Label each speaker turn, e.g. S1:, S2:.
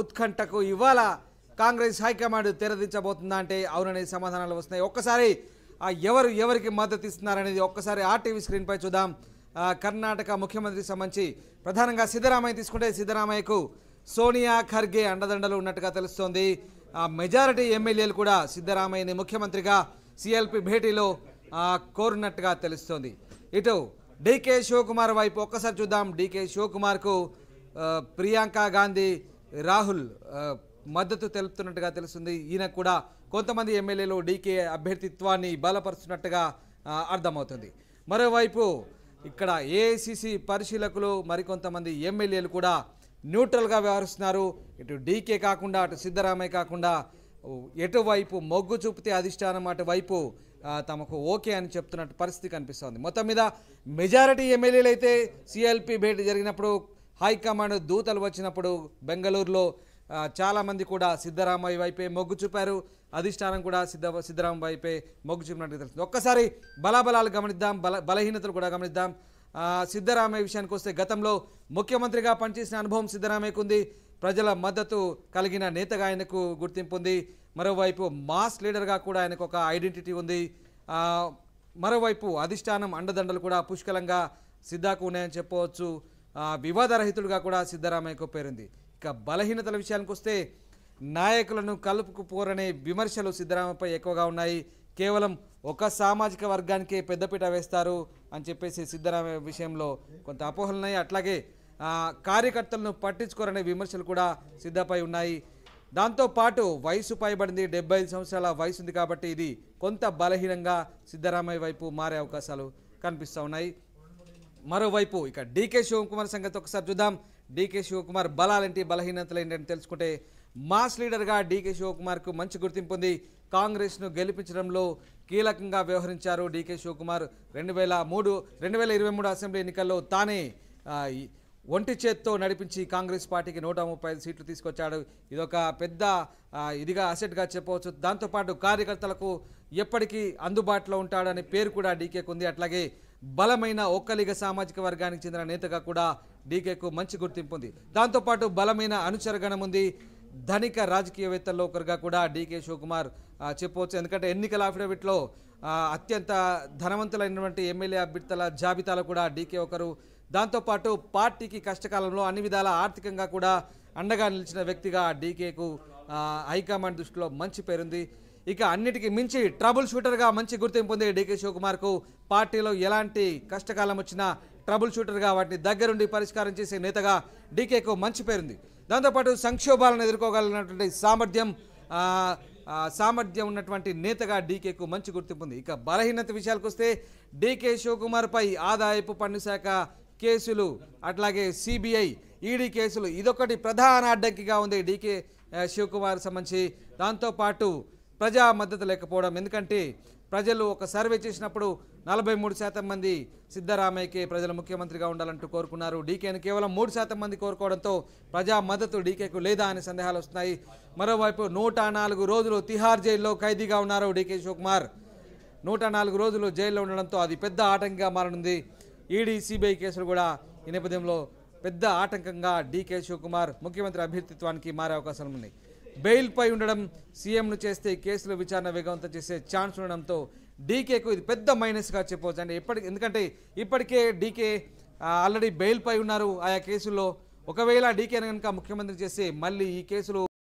S1: ఉత్కంఠకు ఇవాళ కాంగ్రెస్ హైకమాండ్ తెరదించబోతుందా అంటే అవుననే సమాధానాలు వస్తున్నాయి ఒక్కసారి ఎవరు ఎవరికి మద్దతు ఇస్తున్నారనేది ఒక్కసారి ఆర్టీవీ స్క్రీన్పై చూద్దాం కర్ణాటక ముఖ్యమంత్రికి సంబంధించి ప్రధానంగా సిద్ధరామయ్య తీసుకుంటే సిద్ధరామయ్యకు సోనియా ఖర్గే అండదండలు ఉన్నట్టుగా తెలుస్తోంది మెజారిటీ ఎమ్మెల్యేలు కూడా సిద్ధరామయ్యని ముఖ్యమంత్రిగా సిఎల్పి భేటీలో కోరినట్టుగా తెలుస్తోంది ఇటు డీకే శివకుమార్ వైపు ఒక్కసారి చూద్దాం డీకే శివకుమార్కు ప్రియాంక గాంధీ రాహుల్ మద్దతు తెలుపుతున్నట్టుగా తెలుస్తుంది ఈయన కూడా కొంతమంది ఎమ్మెల్యేలు డీకే అభ్యర్థిత్వాన్ని బలపరుస్తున్నట్టుగా అర్థమవుతుంది మరోవైపు ఇక్కడ ఏఐసిసి పరిశీలకులు మరికొంతమంది ఎమ్మెల్యేలు కూడా న్యూట్రల్గా వ్యవహరిస్తున్నారు ఇటు డీకే కాకుండా అటు సిద్ధరామయ్య కాకుండా ఎటువైపు మొగ్గు చూపితే అధిష్టానం అటువైపు తమకు ఓకే అని చెప్తున్నట్టు పరిస్థితి కనిపిస్తోంది మొత్తం మీద మెజారిటీ ఎమ్మెల్యేలు అయితే సిఎల్పి భేటీ జరిగినప్పుడు హైకమాండ్ దూతలు వచ్చినప్పుడు బెంగళూరులో చాలామంది కూడా సిద్ధరామయ్య వైపే మొగ్గు చూపారు అధిష్టానం కూడా సిద్ధ సిద్ధరామయ్య వైపే మొగ్గు చూపినట్టు తెలుస్తుంది ఒక్కసారి బలాబలాలు గమనిద్దాం బల బలహీనతలు కూడా గమనిద్దాం సిద్ధరామయ్య విషయానికి వస్తే గతంలో ముఖ్యమంత్రిగా పనిచేసిన అనుభవం సిద్ధరామయ్యకు ఉంది ప్రజల మద్దతు కలిగిన నేతగా ఆయనకు గుర్తింపు ఉంది మరోవైపు మాస్ లీడర్గా కూడా ఆయనకు ఒక ఐడెంటిటీ ఉంది మరోవైపు అధిష్టానం అండదండలు కూడా పుష్కలంగా సిద్ధాకు ఉన్నాయని చెప్పవచ్చు రహితుడుగా కూడా సిద్ధరామయ్యకు పేరుంది ఇక బలహీనతల విషయానికి వస్తే నాయకులను కలుపుకుపోరనే విమర్శలు సిద్ధరామయ్యపై ఎక్కువగా ఉన్నాయి కేవలం ఒక సామాజిక వర్గానికే పెద్దపీట వేస్తారు అని చెప్పేసి సిద్ధరామయ్య విషయంలో కొంత ఉన్నాయి అట్లాగే కార్యకర్తలను పట్టించుకోరనే విమర్శలు కూడా సిద్ధపై ఉన్నాయి దాంతోపాటు వయసు పైబడింది డెబ్బై ఐదు సంవత్సరాల వయసు ఉంది కాబట్టి ఇది కొంత బలహీనంగా సిద్ధరామయ్య వైపు మారే అవకాశాలు కనిపిస్తూ ఉన్నాయి మరోవైపు ఇక డీకే శివకుమార్ సంగతి ఒకసారి చూద్దాం డీకే శివకుమార్ బలాలేంటి బలహీనతలు ఏంటని తెలుసుకుంటే మాస్ లీడర్గా డీకే శివకుమార్కు మంచి గుర్తింపు ఉంది కాంగ్రెస్ను గెలిపించడంలో కీలకంగా వ్యవహరించారు డీకే శివకుమార్ రెండు వేల మూడు రెండు వేల ఇరవై మూడు అసెంబ్లీ ఎన్నికల్లో తానే ఒంటి చేత్తో నడిపించి కాంగ్రెస్ పార్టీకి నూట ముప్పై ఐదు సీట్లు తీసుకొచ్చాడు ఇదొక పెద్ద ఇదిగా అసెట్గా చెప్పవచ్చు దాంతోపాటు కార్యకర్తలకు ఎప్పటికీ అందుబాటులో ఉంటాడనే పేరు కూడా డీకేకు ఉంది అట్లాగే బలమైన ఒక్కలిగ సామాజిక వర్గానికి చెందిన నేతగా కూడా డీకేకు మంచి గుర్తింపు ఉంది దాంతోపాటు బలమైన అనుచరగణం ఉంది ధనిక రాజకీయవేత్తల్లో ఒకరుగా కూడా డీకే శివకుమార్ చెప్పవచ్చు ఎందుకంటే ఎన్నికల అఫిడవిట్లో అత్యంత ధనవంతులైనటువంటి ఎమ్మెల్యే అభ్యర్థుల జాబితాలో కూడా డీకే ఒకరు దాంతోపాటు పార్టీకి కష్టకాలంలో అన్ని విధాల ఆర్థికంగా కూడా అండగా నిలిచిన వ్యక్తిగా డీకేకు హైకమాండ్ దృష్టిలో మంచి పేరుంది ఇక అన్నిటికీ మించి ట్రబుల్ షూటర్గా మంచి గుర్తింపు ఉంది డీకే శివకుమార్కు పార్టీలో ఎలాంటి కష్టకాలం వచ్చినా ట్రబుల్ షూటర్గా వాటిని దగ్గరుండి పరిష్కారం చేసే నేతగా డీకేకు మంచి పేరుంది దాంతోపాటు సంక్షోభాలను ఎదుర్కోగలిగినటువంటి సామర్థ్యం సామర్థ్యం ఉన్నటువంటి నేతగా డీకేకు మంచి గుర్తింపు ఉంది ఇక బలహీనత విషయాలకు వస్తే డీకే శివకుమార్పై ఆదాయపు పన్ను శాఖ కేసులు అట్లాగే సిబిఐ ఈడీ కేసులు ఇదొకటి ప్రధాన అడ్డంకిగా ఉంది డీకే శివకుమార్ సంబంధించి దాంతోపాటు ప్రజా మద్దతు లేకపోవడం ఎందుకంటే ప్రజలు ఒక సర్వే చేసినప్పుడు నలభై మూడు శాతం మంది సిద్ధరామయ్యకే ప్రజలు ముఖ్యమంత్రిగా ఉండాలంటూ కోరుకున్నారు డీకేను కేవలం మూడు శాతం మంది కోరుకోవడంతో ప్రజా మద్దతు డీకేకు లేదా అనే సందేహాలు వస్తున్నాయి మరోవైపు నూట నాలుగు రోజులు తిహార్ జైల్లో ఖైదీగా ఉన్నారు డీకే శివకుమార్ నూట నాలుగు రోజులు జైల్లో ఉండడంతో అది పెద్ద ఆటంకంగా మారనుంది ఈడీ సిబిఐ కేసులు కూడా ఈ నేపథ్యంలో పెద్ద ఆటంకంగా డీకే శివకుమార్ ముఖ్యమంత్రి అభ్యర్థిత్వానికి మారే అవకాశాలు ఉన్నాయి బెయిల్పై ఉండడం సీఎంను చేస్తే కేసులో విచారణ వేగవంతం చేసే ఛాన్స్ ఉండడంతో డీకేకు ఇది పెద్ద మైనస్గా చెప్పవచ్చు అంటే ఇప్పటి ఎందుకంటే ఇప్పటికే డీకే ఆల్రెడీ బెయిల్పై ఉన్నారు ఆయా కేసుల్లో ఒకవేళ డీకే కనుక ముఖ్యమంత్రి చేస్తే మళ్ళీ ఈ కేసులో